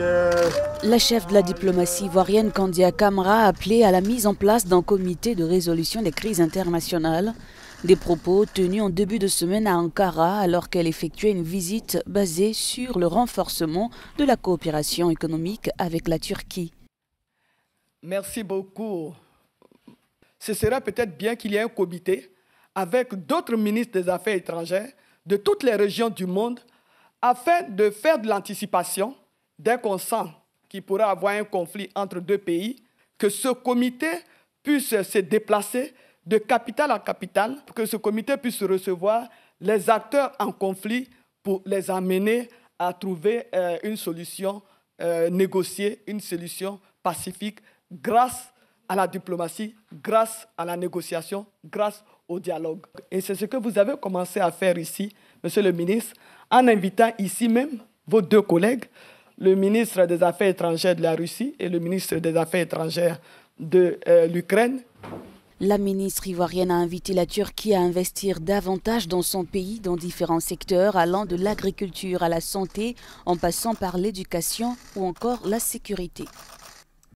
Euh, la chef de la diplomatie ivoirienne Kandia Kamra a appelé à la mise en place d'un comité de résolution des crises internationales. Des propos tenus en début de semaine à Ankara alors qu'elle effectuait une visite basée sur le renforcement de la coopération économique avec la Turquie. Merci beaucoup. Ce sera peut-être bien qu'il y ait un comité avec d'autres ministres des Affaires étrangères de toutes les régions du monde afin de faire de l'anticipation dès qu'on sent qu'il pourrait avoir un conflit entre deux pays, que ce comité puisse se déplacer de capitale à capitale, pour que ce comité puisse recevoir les acteurs en conflit pour les amener à trouver euh, une solution euh, négocier négociée, une solution pacifique grâce à la diplomatie, grâce à la négociation, grâce au dialogue. Et c'est ce que vous avez commencé à faire ici, Monsieur le ministre, en invitant ici même vos deux collègues le ministre des Affaires étrangères de la Russie et le ministre des Affaires étrangères de euh, l'Ukraine. La ministre ivoirienne a invité la Turquie à investir davantage dans son pays dans différents secteurs allant de l'agriculture à la santé en passant par l'éducation ou encore la sécurité.